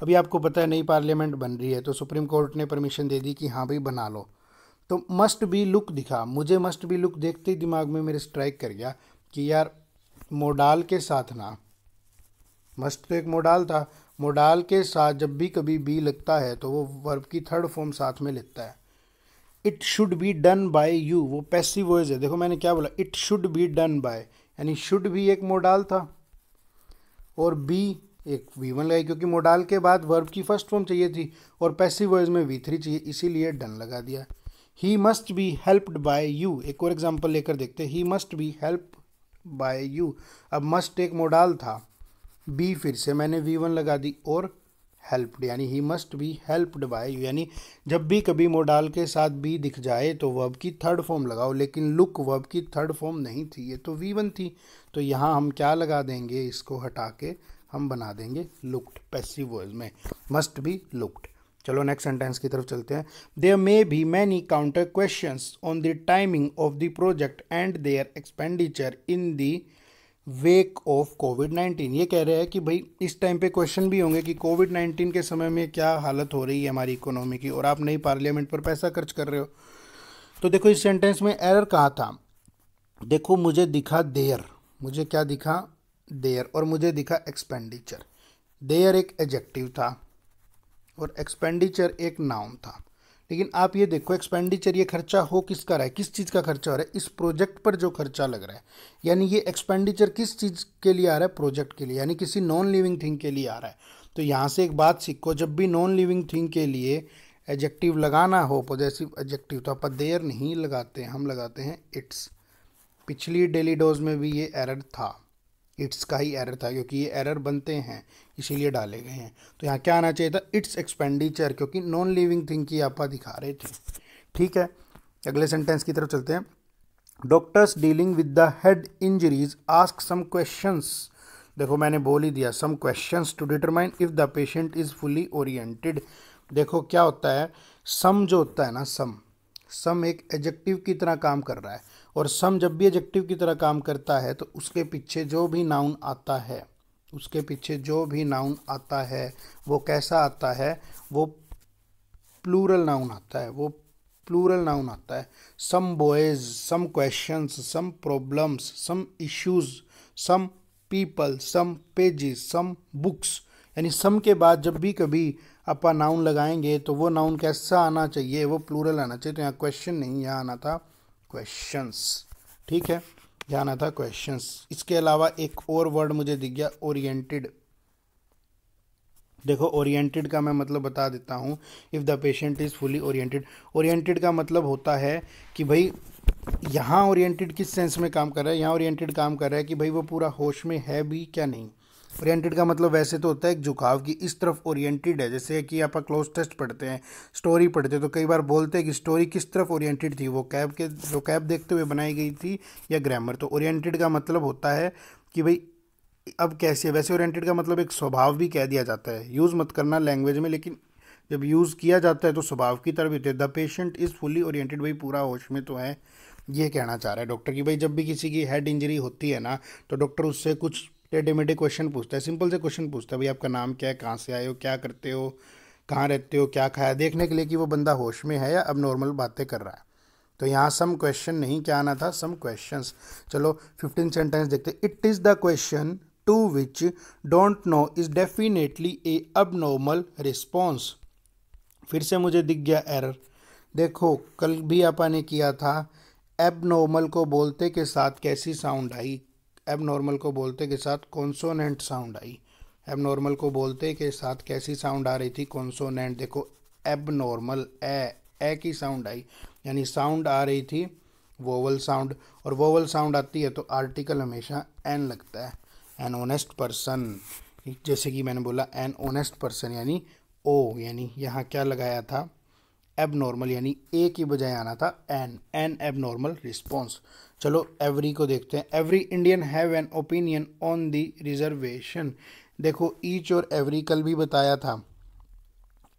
अभी आपको पता है नई पार्लियामेंट बन रही है तो सुप्रीम कोर्ट ने परमिशन दे दी कि हाँ भाई बना लो तो मस्ट बी लुक दिखा मुझे मस्ट बी लुक देखते ही दिमाग में मेरे स्ट्राइक कर गया कि यार मोडाल के साथ ना मस्ट तो एक मोडाल था मोडाल के साथ जब भी कभी बी लगता है तो वो वर्ब की थर्ड फॉर्म साथ में लिखता है it should be done by you वो पैसिव वॉइस है देखो मैंने क्या बोला it should be done by यानी शुड भी एक मोडाल था और बी एक वी वन लगाई क्योंकि मोडाल के बाद वर्ब की फर्स्ट फॉर्म चाहिए थी और पैसिव वर्ज में वी थ्री चाहिए इसीलिए डन लगा दिया he must be helped by you एक और एग्जाम्पल लेकर देखते he must be help by you अब मस्ट एक मोडाल था बी फिर से मैंने वी वन लगा दी और हेल्प्ड यानी he must be helped by you यानी जब भी कभी मोडाल के साथ बी दिख जाए तो वर्ब की थर्ड फॉर्म लगाओ लेकिन लुक वर्ब की थर्ड फॉर्म नहीं थी ये तो वी वन थी तो यहाँ हम क्या लगा देंगे इसको हटा के हम बना देंगे लुक्ड पैसिव वर्ज में मस्ट बी लुक्ड चलो नेक्स्ट सेंटेंस की तरफ चलते हैं there may be many counter question on the timing of the project and their expenditure in the wake of Covid nineteen ये कह रहे हैं कि भाई इस टाइम पे क्वेश्चन भी होंगे कि कोविड नाइन्टीन के समय में क्या हालत हो रही है हमारी इकोनॉमी की और आप नई पार्लियामेंट पर पैसा खर्च कर रहे हो तो देखो इस सेंटेंस में एरर कहाँ था देखो मुझे दिखा देयर मुझे क्या दिखा देयर और मुझे दिखा एक्सपेंडिचर देयर एक एजेक्टिव था और एक्सपेंडिचर एक नाउन था लेकिन आप ये देखो एक्सपेंडिचर ये खर्चा हो किसका रहा है किस चीज़ का खर्चा हो रहा है इस प्रोजेक्ट पर जो खर्चा लग रहा है यानी ये एक्सपेंडिचर किस चीज़ के लिए आ रहा है प्रोजेक्ट के लिए यानी किसी नॉन लिविंग थिंग के लिए आ रहा है तो यहाँ से एक बात सीखो जब भी नॉन लिविंग थिंग के लिए एजेक्टिव लगाना हो पॉजेसिव एजेक्टिव तो आप देर नहीं लगाते हम लगाते हैं इट्स पिछली डेली डोज में भी ये एरर था इट्स का ही एरर था क्योंकि ये एरर बनते हैं इसीलिए डाले गए हैं तो यहाँ क्या आना चाहिए था इट्स एक्सपेंडिचर क्योंकि नॉन लिविंग थिंग की आप दिखा रहे थे ठीक है अगले सेंटेंस की तरफ चलते हैं doctors dealing with the head injuries ask some questions देखो मैंने बोल ही दिया some questions to determine if the patient is fully oriented देखो क्या होता है सम जो होता है ना सम सम एक एडजेक्टिव की तरह काम कर रहा है और सम जब भी एडजेक्टिव की तरह काम करता है तो उसके पीछे जो भी नाउन आता है उसके पीछे जो भी नाउन आता है वो कैसा आता है वो प्लूरल नाउन आता है वो प्लूरल नाउन आता है some boys some questions some problems some issues some people some pages some books यानी सम के बाद जब भी कभी अपा नाउन लगाएंगे तो वो नाउन कैसा आना चाहिए वो प्लूरल आना चाहिए तो यहाँ क्वेश्चन नहीं यहाँ आना था क्वेश्चंस ठीक है ध्यान था क्वेश्चंस इसके अलावा एक और वर्ड मुझे दिख गया ओरिएंटेड देखो ओरिएंटेड का मैं मतलब बता देता हूँ if the patient is fully oriented oriented का मतलब होता है कि भाई यहाँ ओरिएंटेड किस सेंस में काम कर रहा है यहाँ ओरिएंटेड काम कर रहा है कि भाई वो पूरा होश में है भी क्या नहीं ओरिएंटेड का मतलब वैसे तो होता है एक झुकाव की इस तरफ ओरिएंटेड है जैसे कि आप क्लोज टेस्ट पढ़ते हैं स्टोरी पढ़ते हैं तो कई बार बोलते हैं कि स्टोरी किस तरफ ओरिएंटेड थी वो कैब के जो कैब देखते हुए बनाई गई थी या ग्रामर तो ओरिएंटेड का मतलब होता है कि भाई अब कैसे वैसे ओरिएंटेड का मतलब एक स्वभाव भी कह दिया जाता है यूज़ मत करना लैंग्वेज में लेकिन जब यूज़ किया जाता है तो स्वभाव की तरफ होते हैं the patient is fully oriented भाई पूरा होश में तो है ये कहना चाह रहा है डॉक्टर कि भाई जब भी किसी की हेड इंजरी होती है ना तो डॉक्टर उससे कुछ टेढ़े मेढ़े क्वेश्चन पूछता है सिंपल से क्वेश्चन पूछता है भाई आपका नाम क्या है कहाँ से आए हो क्या करते हो कहाँ रहते हो क्या खाया देखने के लिए कि वो बंदा होश में है या अब नॉर्मल बातें कर रहा है तो यहाँ सम क्वेश्चन नहीं क्या आना था सम क्वेश्चन चलो फिफ्टीन सेंटेंस देखते it is the question to which don't know is definitely a abnormal response फिर से मुझे दिख गया एरर देखो कल भी आपा ने किया था एब को बोलते के साथ कैसी साउंड आई एबनॉर्मल को बोलते के साथ कॉन्सोनेंट साउंड आई एबनॉर्मल को बोलते के साथ कैसी साउंड आ रही थी कॉन्सोनेंट देखो एबनॉर्मल ए ए की साउंड आई यानी साउंड आ रही थी वोवल साउंड और वोवल साउंड आती है तो आर्टिकल हमेशा एन लगता है एन ओनेस्ट पर्सन जैसे कि मैंने बोला एन ओनेस्ट पर्सन यानी ओ यानी यहाँ क्या लगाया था एबनॉर्मल यानी ए की बजाय आना था एन एन एबनॉर्मल रिस्पॉन्स चलो एवरी को देखते हैं every Indian have an opinion on the reservation देखो ईच और एवरी कल भी बताया था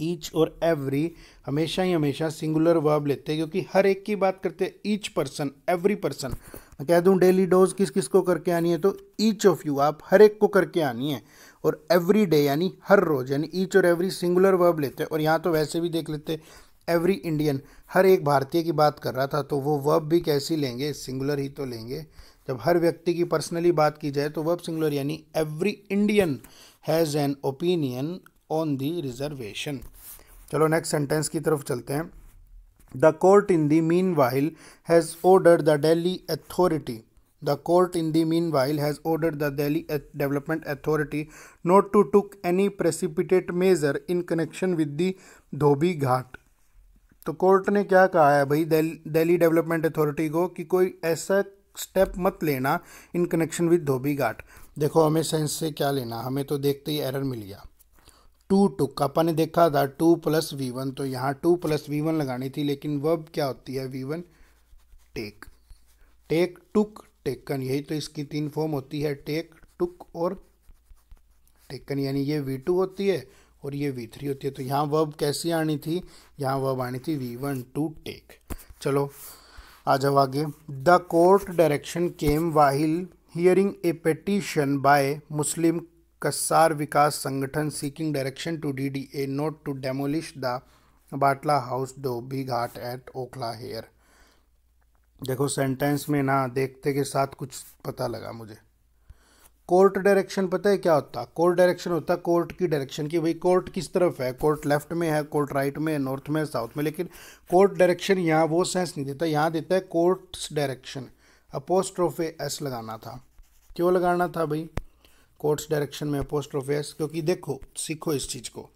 ईच और एवरी हमेशा ही हमेशा सिंगुलर वर्ब लेते हैं क्योंकि हर एक की बात करते हैं ईच पर्सन एवरी पर्सन मैं कह दूं डेली डोज किस किस को करके आनी है तो ईच ऑफ यू आप हर एक को करके आनी है और एवरी डे यानी हर रोज़ यानी ईच और एवरी सिंगुलर वर्ब लेते हैं और यहाँ तो वैसे भी देख लेते हैं एवरी इंडियन हर एक भारतीय की बात कर रहा था तो वो वर्ब भी कैसी लेंगे सिंगुलर ही तो लेंगे जब हर व्यक्ति की पर्सनली बात की जाए तो वर्ब सिंगुलर यानी every Indian has an opinion on the reservation चलो नेक्स्ट सेंटेंस की तरफ चलते हैं the court in the meanwhile has order the Delhi authority court in the meanwhile has order the Delhi development authority not to took any precipitate measure in connection with the Dhobi Ghat तो court ने क्या कहा है भाई Delhi development authority को कि कोई ऐसा स्टेप मत लेना इन कनेक्शन विद धोबी घाट देखो हमें सेंस से क्या लेना हमें तो देखते ही एरर मिल गया टू टुक अपन ने देखा था टू प्लस वी वन तो यहाँ टू प्लस वी वन लगानी थी लेकिन वब क्या होती है V one take take took taken यही तो इसकी तीन फॉर्म होती है टेक टुक और टेकन यानी ये वी टू होती है और ये वी थ्री होती है तो यहाँ वर्ब कैसी आनी थी यहाँ वर्ब आनी थी वी वन टू टेक चलो आ जाओ आगे the court direction came while hearing a petition by Muslim Kassar Vikas Sangathan seeking direction to D D A not to demolish the Batla House Dhobi Ghat at Okhla here देखो सेंटेंस में ना देखते के साथ कुछ पता लगा मुझे कोर्ट डायरेक्शन पता है क्या होता कोर्ट डायरेक्शन होता है कोर्ट की डायरेक्शन की भाई कोर्ट किस तरफ है कोर्ट लेफ्ट में है कोर्ट राइट में है नॉर्थ में साउथ में लेकिन कोर्ट डायरेक्शन यहाँ वो सेंस नहीं देता यहाँ देता है कोर्ट्स डायरेक्शन अपोस्ट्रोफे एस लगाना था क्यों लगाना था भाई कोर्ट्स डायरेक्शन में अपोस्ट्रोफे एस क्योंकि देखो सीखो इस चीज़ को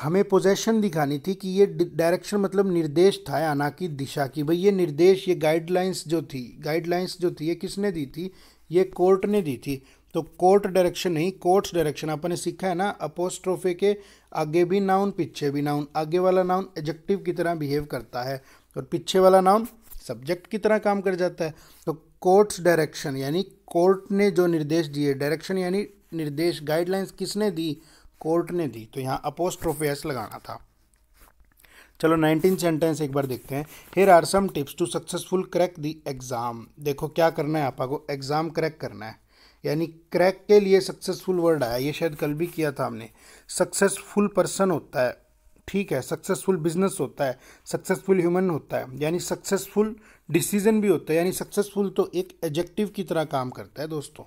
हमें पोजेशन दिखानी थी कि ये डायरेक्शन मतलब निर्देश था या ना कि दिशा की भाई ये निर्देश ये गाइडलाइंस जो थी गाइडलाइंस जो थी ये किसने दी थी ये कोर्ट ने दी थी तो कोर्ट डायरेक्शन नहीं कोर्ट्स डायरेक्शन आपने सीखा है ना अपोस्ट्रोफे के आगे भी नाउन पीछे भी नाउन आगे वाला नाउन एजेक्टिव की तरह बिहेव करता है और पीछे वाला नाउन सब्जेक्ट की तरह काम कर जाता है तो कोर्ट्स डायरेक्शन यानी कोर्ट ने जो निर्देश दिए डायरेक्शन यानी निर्देश गाइडलाइंस किसने दी कोर्ट ने दी तो यहाँ अपोस्ट्रोफे एस लगाना था चलो नाइनटीन सेंटेंस एक बार देखते हैं here are some tips to successful crack the exam देखो क्या करना है आपको एग्ज़ाम क्रैक करना है यानी क्रैक के लिए सक्सेसफुल वर्ड आया ये शायद कल भी किया था हमने सक्सेसफुल पर्सन होता है ठीक है सक्सेसफुल बिजनेस होता है सक्सेसफुल ह्यूमन होता है यानी सक्सेसफुल डिसीजन भी होता है यानी सक्सेसफुल तो एक एजेक्टिव की तरह काम करता है दोस्तों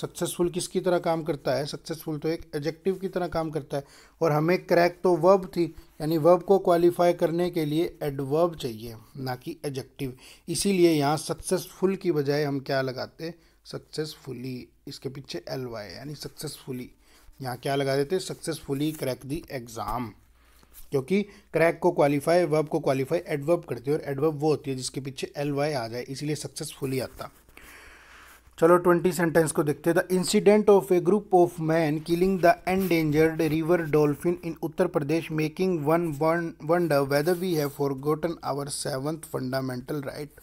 सक्सेसफुल किसकी तरह काम करता है सक्सेसफुल तो एक एडजेक्टिव की तरह काम करता है और हमें क्रैक तो वर्ब थी यानी वर्ब को क्वालिफाई करने के लिए एडवर्ब चाहिए ना कि एडजेक्टिव इसीलिए यहाँ सक्सेसफुल की बजाय हम क्या लगाते सक्सेसफुली इसके पीछे एल वाई यानी सक्सेसफुली यहाँ क्या लगा देते सक्सेसफुली क्रैक दी एग्ज़ाम क्योंकि क्रैक को क्वालिफाई वर्ब को क्वालिफाई एडवर्ब करती है और एडवर्ब वो होती है जिसके पीछे एल वाई आ जाए इसीलिए सक्सेसफुली आता चलो ट्वेंटी सेंटेंस को देखते हैं the incident of a group of man killing the endangered river dolphin in Uttar Pradesh making one wonder whether we have forgotten our seventh fundamental right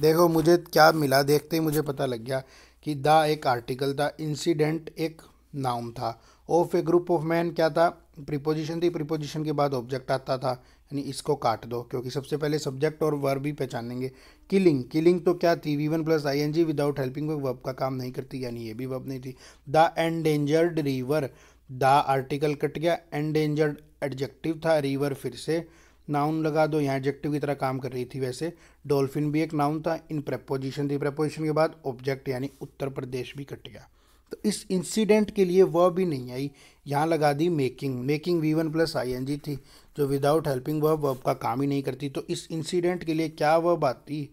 देखो मुझे क्या मिला देखते ही मुझे पता लग गया कि द एक आर्टिकल था इंसिडेंट एक नाउन था of a group of man क्या था प्रिपोजिशन थी प्रिपोजिशन के बाद ऑब्जेक्ट आता था यानी इसको काट दो क्योंकि सबसे पहले सब्जेक्ट और वर्ब ही पहचानेंगे किलिंग किलिंग तो क्या थी V one plus I N G without helping verb का काम नहीं करती यानी ये भी वर्ब नहीं थी the endangered river the article कट गया एंडेंजर्ड एडजेक्टिव था रिवर फिर से नाउन लगा दो यहाँ एडजेक्टिव की तरह काम कर रही थी वैसे डॉल्फिन भी एक नाउन था इन प्रपोजिशन थी प्रपोजिशन के बाद ऑब्जेक्ट यानी उत्तर प्रदेश भी कट गया तो इस इंसिडेंट के लिए वह भी नहीं आई यहाँ लगा दी making making V one plus I N G थी जो विदाउट हेल्पिंग वर्ब वर्ब का काम ही नहीं करती तो इस इंसिडेंट के लिए क्या वर्ब आती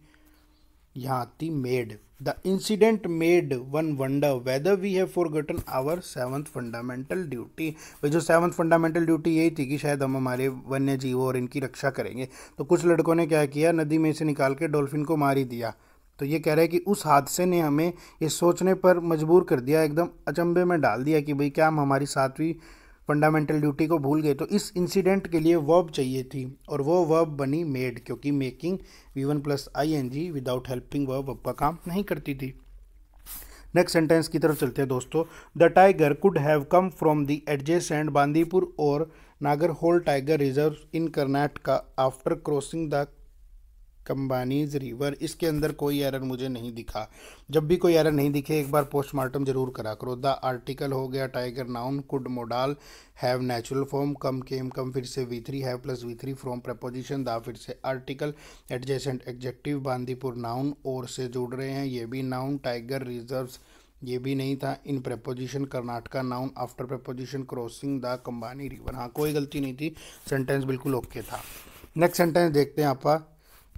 यहाँ आती made the incident made one wonder whether we have forgotten our seventh fundamental duty भाई जो सेवंथ फंडामेंटल ड्यूटी यही थी कि शायद हम हमारे वन्य जीवों और इनकी रक्षा करेंगे तो कुछ लड़कों ने क्या किया नदी में से निकाल के डॉल्फिन को मार ही दिया तो ये कह रहे हैं कि उस हादसे ने हमें ये सोचने पर मजबूर कर दिया एकदम अचंभे में डाल दिया कि भाई क्या हम हमारी सातवीं फंडामेंटल ड्यूटी को भूल गए तो इस इंसिडेंट के लिए वर्ब चाहिए थी और वो वर्ब बनी मेड क्योंकि making V one plus I N G without helping verb verb का काम नहीं करती थी नेक्स्ट सेंटेंस की तरफ चलते हैं दोस्तों the tiger could have come from the and Bandipur और Nagarhole tiger reserve in Karnataka after crossing the Kabini river इसके अंदर कोई एरर मुझे नहीं दिखा जब भी कोई एरर नहीं दिखे एक बार पोस्टमार्टम जरूर करा करो द आर्टिकल हो गया tiger noun could modal have natural form come came come फिर से V three have plus V three from preposition the फिर से article adjacent adjective Bandipur noun और से जुड़ रहे हैं ये भी नाउन टाइगर रिजर्व ये भी नहीं था in preposition Karnataka noun after preposition crossing the Kabini river हाँ कोई गलती नहीं थी सेंटेंस बिल्कुल ओके था नेक्स्ट सेंटेंस देखते हैं आप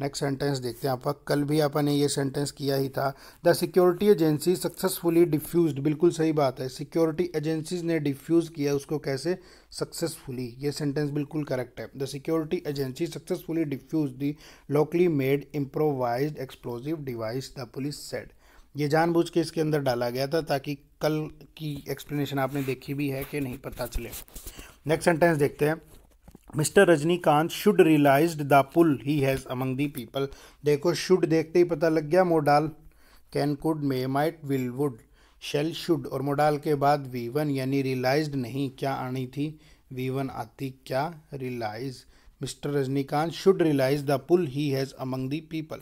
नेक्स्ट सेंटेंस देखते हैं आपका कल भी आपने ने ये सेंटेंस किया ही था the security agency successfully defuse बिल्कुल सही बात है सिक्योरिटी एजेंसीज ने डिफ्यूज़ किया उसको कैसे सक्सेसफुली ये सेंटेंस बिल्कुल करेक्ट है the security agency successfully defuse the locally made improvise explosive device the police said ये जानबूझ के इसके अंदर डाला गया था ताकि कल की एक्सप्लेनेशन आपने देखी भी है कि नहीं पता चले नेक्स्ट सेंटेंस देखते हैं Mr Rajinikanth should realised the pull he has among the people देखो शुड देखते ही पता लग गया modal can could may might will would shall should और मोडाल के बाद वीवन यानी रियलाइज नहीं क्या आनी थी वीवन आती क्या realise Mr Rajinikanth should realise the pull he has among the people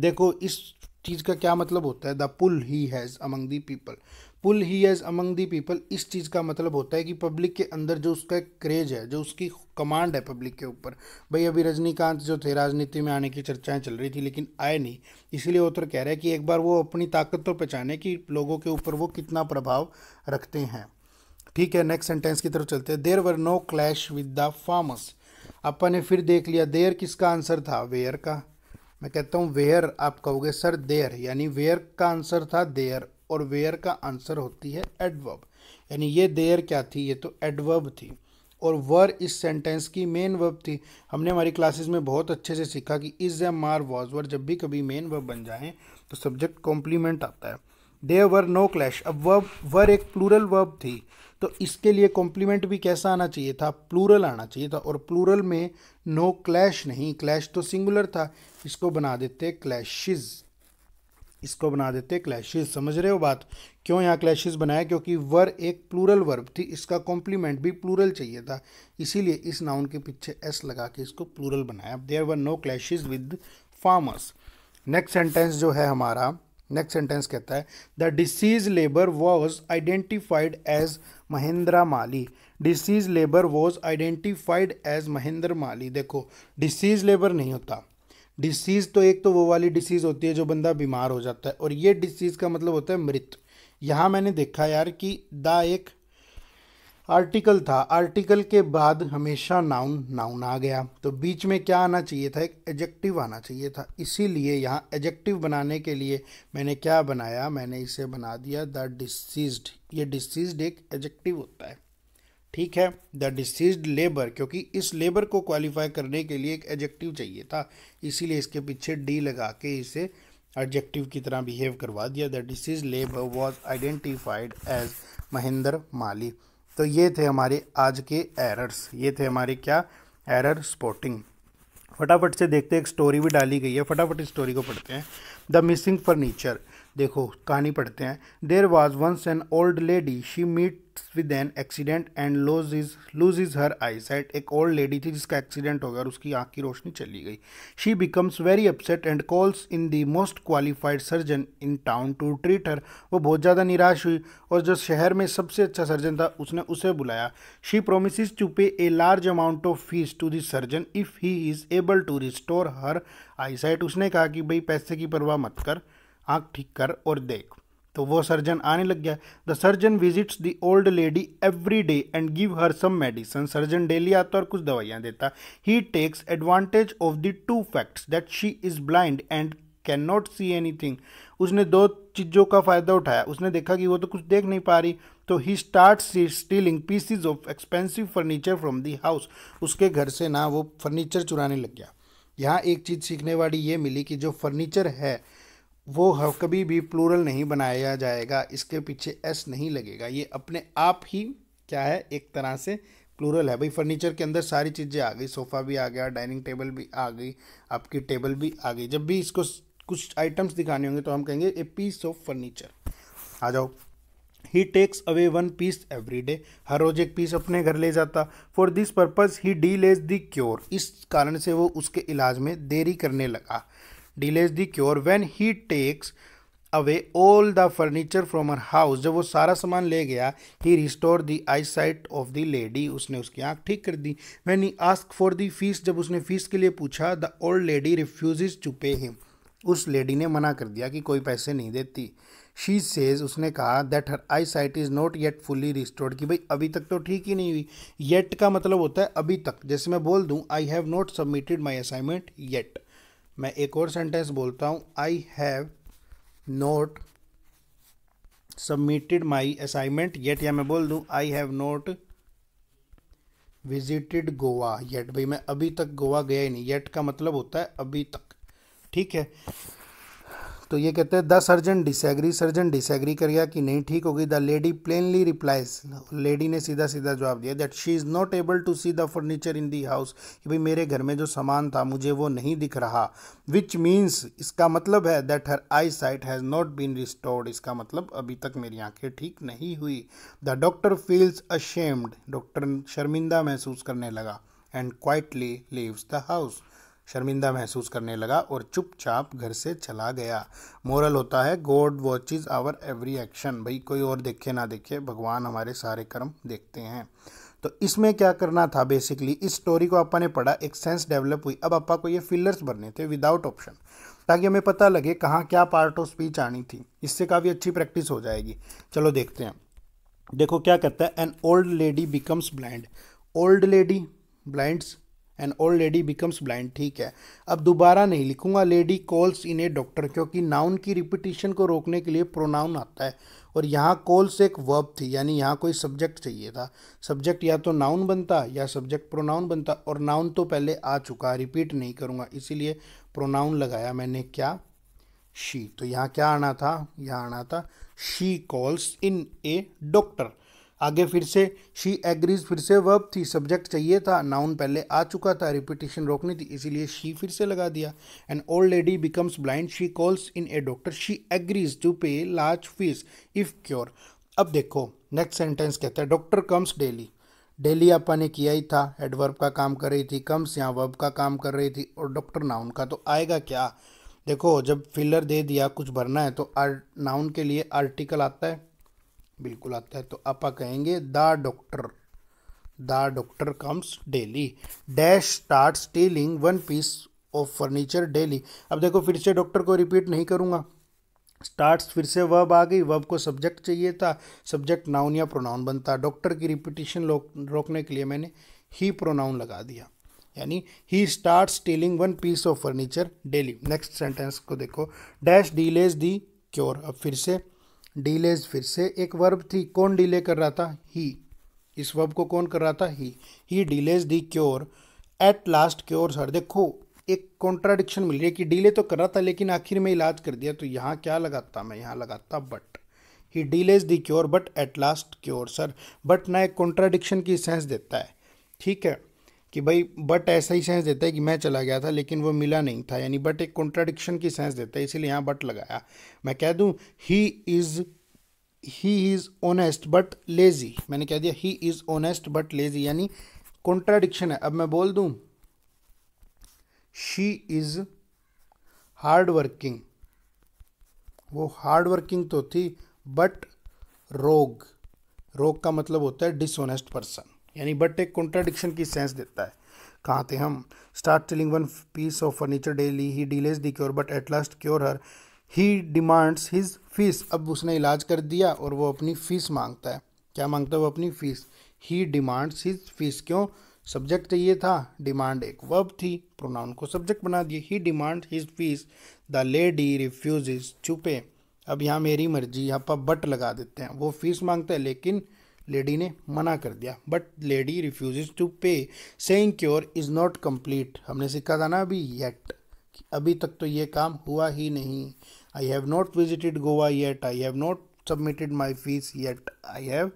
देखो इस चीज़ का क्या मतलब होता है the pull he has among the people pull he has among the people इस चीज़ का मतलब होता है कि पब्लिक के अंदर जो उसका क्रेज है जो उसकी कमांड है पब्लिक के ऊपर भाई अभी रजनीकांत जो थे राजनीति में आने की चर्चाएं चल रही थी लेकिन आए नहीं वो तो कह रहे हैं कि एक बार वो अपनी ताकत तो पहचाने कि लोगों के ऊपर वो कितना प्रभाव रखते हैं ठीक है नेक्स्ट सेंटेंस की तरफ चलते हैं there were no clash with the farmers अपन ने फिर देख लिया देर किसका आंसर था वेयर का मैं कहता हूँ वेयर आप कहोगे सर देयर यानी वेयर का आंसर था देयर और वेयर का आंसर होती है एडवर्ब यानी ये देयर क्या थी ये तो एडवर्ब थी और वर इस सेंटेंस की मेन वर्ब थी हमने हमारी क्लासेस में बहुत अच्छे से सीखा कि इज या मार वॉज वर जब भी कभी मेन वर्ब बन जाएं तो सब्जेक्ट कॉम्प्लीमेंट आता है दे वर नो क्लैश अब वर्ब वर एक प्लूरल वर्ब थी तो इसके लिए कॉम्प्लीमेंट भी कैसा आना चाहिए था प्लूरल आना चाहिए था और प्लूरल में नो क्लैश नहीं क्लैश तो सिंगुलर था इसको बना देते क्लैशिज़ इसको बना देते क्लैशेज समझ रहे हो बात क्यों यहाँ क्लैशेज बनाया क्योंकि वर एक प्लूरल वर्ब थी इसका कॉम्प्लीमेंट भी प्लूरल चाहिए था इसीलिए इस नाउन के पीछे एस लगा के इसको प्लूरल बनाया there were no clashes with farmers next sentence जो है हमारा नेक्स्ट सेंटेंस कहता है the disease labour was identified as Mahendra Mali disease labour was identified as Mahendra Mali देखो डिसीज लेबर नहीं होता डिसीज़ तो एक तो वो वाली डिसीज़ होती है जो बंदा बीमार हो जाता है और ये डिसीज़ का मतलब होता है मृत यहाँ मैंने देखा यार कि द एक आर्टिकल था आर्टिकल के बाद हमेशा नाउन नाउन आ गया तो बीच में क्या आना चाहिए था एक एजेक्टिव आना चाहिए था इसीलिए यहाँ एजेक्टिव बनाने के लिए मैंने क्या बनाया मैंने इसे बना दिया द डिसीज्ड ये डिसीज्ड एक एजेक्टिव होता है ठीक है द डिसीज लेबर क्योंकि इस लेबर को क्वालिफाई करने के लिए एक एडजेक्टिव चाहिए था इसीलिए इसके पीछे डी लगा के इसे एडजेक्टिव की तरह बिहेव करवा दिया the disease labour was identified as Mahendra Mali तो ये थे हमारे आज के एरर्स ये थे हमारे क्या एरर स्पोर्टिंग फटाफट से देखते हैं एक स्टोरी भी डाली गई है फटाफट इस स्टोरी को पढ़ते हैं द मिसिंग फर्नीचर देखो कहानी पढ़ते हैं there was once an old lady she meets with an accident and loses loses her eye sight एक ओल्ड लेडी थी जिसका एक्सीडेंट हो गया और उसकी आँख की रोशनी चली गई she becomes very upset and calls in the most qualified surgeon in town to treat her वो बहुत ज़्यादा निराश हुई और जो शहर में सबसे अच्छा सर्जन था उसने उसे बुलाया she promise to pay a large amount of fees to the surgeon if he is able to restore her eye sight उसने कहा कि भाई पैसे की परवाह मत कर आँख ठीक कर और देख तो वो सर्जन आने लग गया the surgeon visits the old lady every day and give her some medicine surgeon daily आता और कुछ दवाइयाँ देता he takes advantage of the two facts that she is blind and can not see anything उसने दो चीज़ों का फ़ायदा उठाया उसने देखा कि वो तो कुछ देख नहीं पा रही तो he start stealing pieces of expensive furniture from the house उसके घर से ना वो फर्नीचर चुराने लग गया यहाँ एक चीज़ सीखने वाली ये मिली कि जो फर्नीचर है वो हाँ कभी भी प्लूरल नहीं बनाया जाएगा इसके पीछे एस नहीं लगेगा ये अपने आप ही क्या है एक तरह से प्लूरल है भाई फर्नीचर के अंदर सारी चीज़ें आ गई सोफ़ा भी आ गया डाइनिंग टेबल भी आ गई आपकी टेबल भी आ गई जब भी इसको कुछ आइटम्स दिखाने होंगे तो हम कहेंगे ए पीस ऑफ फर्नीचर आ जाओ he takes away one piece every day हर रोज एक पीस अपने घर ले जाता for this purpose he delays the cure इस कारण से वो उसके इलाज में देरी करने लगा delays the cure when he takes away all the furniture from her house जब वो सारा सामान ले गया he restore the eye sight of the lady उसने उसकी आंख ठीक कर दी when he ask for the fees जब उसने फीस के लिए पूछा the old lady refuse to pay him उस लेडी ने मना कर दिया कि कोई पैसे नहीं देती शी सेज उसने कहा that her eye sight is not yet fully restored कि भाई अभी तक तो ठीक ही नहीं हुई येट का मतलब होता है अभी तक जैसे मैं बोल दूँ I have not submitted my assignment yet मैं एक और सेंटेंस बोलता हूँ I have not submitted my assignment yet या मैं बोल दूँ I have not visited Goa yet भाई मैं अभी तक गोवा गया ही नहीं येट का मतलब होता है अभी तक ठीक है तो ये कहते हैं the surgeon disagree surgeon disagree कर गया कि नहीं ठीक होगी the lady plainly replies lady ने सीधा सीधा जवाब दिया that she is not able to see the furniture in the house कि भाई मेरे घर में जो सामान था मुझे वो नहीं दिख रहा विच मीन्स इसका मतलब है that her eye sight has not been restored इसका मतलब अभी तक मेरी आंखें ठीक नहीं हुई the doctor feels ashamed doctor शर्मिंदा महसूस करने लगा and quietly leaves the house शर्मिंदा महसूस करने लगा और चुपचाप घर से चला गया मोरल होता है God is our every action भाई कोई और देखे ना देखे भगवान हमारे सारे कर्म देखते हैं तो इसमें क्या करना था बेसिकली इस स्टोरी को आपा ने पढ़ा एक सेंस डेवलप हुई अब आपा को ये फिलर्स भरने थे विदाउट ऑप्शन ताकि हमें पता लगे कहाँ क्या पार्ट ऑफ स्पीच आनी थी इससे काफ़ी अच्छी प्रैक्टिस हो जाएगी चलो देखते हैं देखो क्या कहता है an old lady becomes blind old lady blinds and old lady becomes blind ठीक है अब दोबारा नहीं लिखूंगा lady calls in a doctor क्योंकि नाउन की रिपीटिशन को रोकने के लिए प्रोनाउन आता है और यहाँ कॉल्स एक वर्ब थी यानी यहाँ कोई सब्जेक्ट चाहिए था सब्जेक्ट या तो नाउन बनता या सब्जेक्ट प्रोनाउन बनता और नाउन तो पहले आ चुका रिपीट नहीं करूँगा इसीलिए प्रोनाउन लगाया मैंने क्या शी तो यहाँ क्या आना था यहाँ आना था she calls in a doctor आगे फिर से शी एग्रीज फिर से वर्ब थी सब्जेक्ट चाहिए था नाउन पहले आ चुका था रिपीटिशन रोकनी थी इसीलिए शी फिर से लगा दिया and old lady becomes blind she calls in a doctor she agrees to pay large fees if cure अब देखो नेक्स्ट सेंटेंस कहता है डॉक्टर कम्स डेली डेली आपा ने किया ही था एडवर्ब का काम कर रही थी कम्स यहाँ वर्ब का काम कर रही थी और डॉक्टर नाउन का तो आएगा क्या देखो जब फिलर दे दिया कुछ भरना है तो आर नाउन के लिए आर्टिकल आता है बिल्कुल आता है तो आप कहेंगे the doctor the doctor comes daily dash start stealing one piece of furniture daily अब देखो फिर से डॉक्टर को रिपीट नहीं करूँगा स्टार्ट्स फिर से वब आ गई वब को सब्जेक्ट चाहिए था सब्जेक्ट नाउन या प्रोनाउन बनता डॉक्टर की रिपीटिशन रोकने के लिए मैंने ही प्रोनाउन लगा दिया यानी he start stealing one piece of furniture daily next sentence को देखो डैश डीलेज दी क्योर अब फिर से डीलेज फिर से एक वर्ब थी कौन डीले कर रहा था ही इस वर्ब को कौन कर रहा था he he delays the cure at last cures देखो एक कॉन्ट्राडिक्शन मिल रही है कि डीले तो कर रहा था लेकिन आखिर में इलाज कर दिया तो यहाँ क्या लगाता मैं यहाँ लगाता but he delays the cure but at last cures but ना एक कॉन्ट्राडिक्शन की सेंस देता है ठीक है कि भाई बट ऐसा ही सेंस देता है कि मैं चला गया था लेकिन वो मिला नहीं था यानी बट एक कॉन्ट्राडिक्शन की सेंस देता है इसीलिए यहाँ बट लगाया मैं कह दूँ he is he is honest but lazy मैंने कह दिया he is honest but lazy यानी कॉन्ट्राडिक्शन है अब मैं बोल दूँ शी इज़ हार्ड वर्किंग वो हार्ड वर्किंग तो थी बट रोग रोग का मतलब होता है डिसऑनेस्ट पर्सन यानी बट एक कॉन्ट्राडिक्शन की सेंस देता है कहाँ थे हम start telling one piece of furniture daily he delays the cure but at last cure her he demands his fees अब उसने इलाज कर दिया और वो अपनी फीस मांगता है क्या मांगता है वो अपनी fees he demands his fees क्यों सब्जेक्ट तो ये था डिमांड एक वर्ब थी प्रोनाउन को सब्जेक्ट बना दिए he demand his fees the lady refuse चुपे अब यहाँ मेरी मर्जी यहाँ पर बट लगा देते हैं वो फीस मांगता है लेकिन लेडी ने मना कर दिया but lady refuse to pay saying cure is not complete हमने सीखा था ना अभी येट अभी तक तो ये काम हुआ ही नहीं I have not visited Goa yet I have not submitted my fees yet I have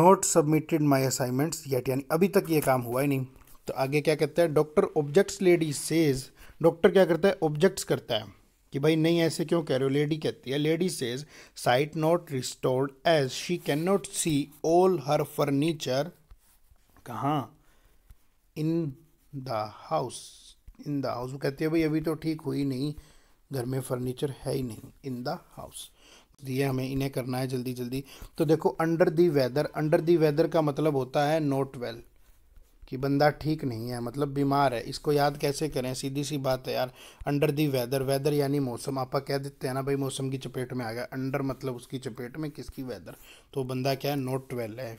not submitted my assignments yet यानी अभी तक ये काम हुआ ही नहीं तो आगे क्या कहता है doctor objects lady says doctor क्या करता है ऑब्जेक्ट्स करता है कि भाई नहीं ऐसे क्यों कह रहे हो लेडी कहती है lady says sight not restored as she can not see all her furniture कहाँ in the house in the house वो कहती है भाई अभी तो ठीक हुई नहीं घर में फर्नीचर है ही नहीं इन द हाउस ये हमें इन्हें करना है जल्दी जल्दी तो देखो under the weather under the weather का मतलब होता है नॉट वेल well. कि बंदा ठीक नहीं है मतलब बीमार है इसको याद कैसे करें सीधी सी बात है यार अंडर दी वेदर वेदर यानी मौसम आपा कह देते हैं ना भाई मौसम की चपेट में आ गया अंडर मतलब उसकी चपेट में किसकी वेदर तो बंदा क्या है नॉट वेल है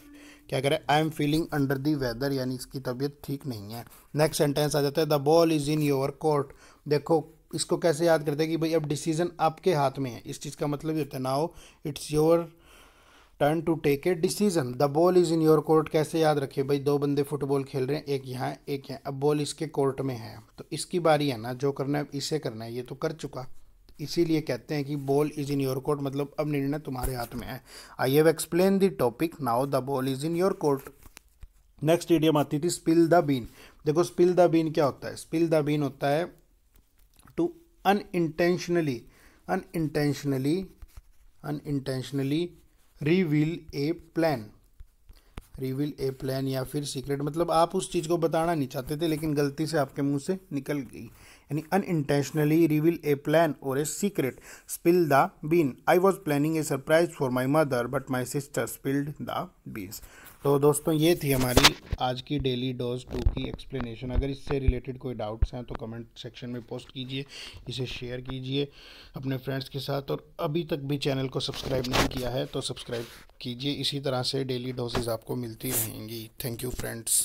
क्या करें I am feeling under the weather यानी इसकी तबीयत ठीक नहीं है नेक्स्ट सेंटेंस आ जाता है the ball is in your court देखो इसको कैसे याद करते हैं कि भाई अब डिसीजन आपके हाथ में है इस चीज़ का मतलब ये होता है now it's your turn to take a decision the ball is in your court कैसे याद रखिए भाई दो बंदे फुटबॉल खेल रहे हैं एक यहाँ एक यहाँ अब बॉल इसके कोर्ट में है तो इसकी बारी है ना जो करना है इसे करना है ये तो कर चुका इसीलिए कहते हैं कि ball is in your court मतलब अब निर्णय तुम्हारे हाथ में है I have explain the topic now the ball is in your court next idiom आती थी स्पिल द बीन देखो स्पिल द बीन क्या होता है स्पिल द बीन होता है to un unintentionally intentionally unintentionally reveal a plan reveal a plan या फिर सीक्रेट मतलब आप उस चीज़ को बताना नहीं चाहते थे लेकिन गलती से आपके मुंह से निकल गई यानी unintentionally reveal a plan और a secret spill the bean I was planning a surprise for my mother but my sister spilled the beans तो दोस्तों ये थी हमारी आज की डेली डोज टू की एक्सप्लेनेशन अगर इससे रिलेटेड कोई डाउट्स हैं तो कमेंट सेक्शन में पोस्ट कीजिए इसे शेयर कीजिए अपने फ्रेंड्स के साथ और अभी तक भी चैनल को सब्सक्राइब नहीं किया है तो सब्सक्राइब कीजिए इसी तरह से डेली डोजेज़ आपको मिलती रहेंगी थैंक यू फ्रेंड्स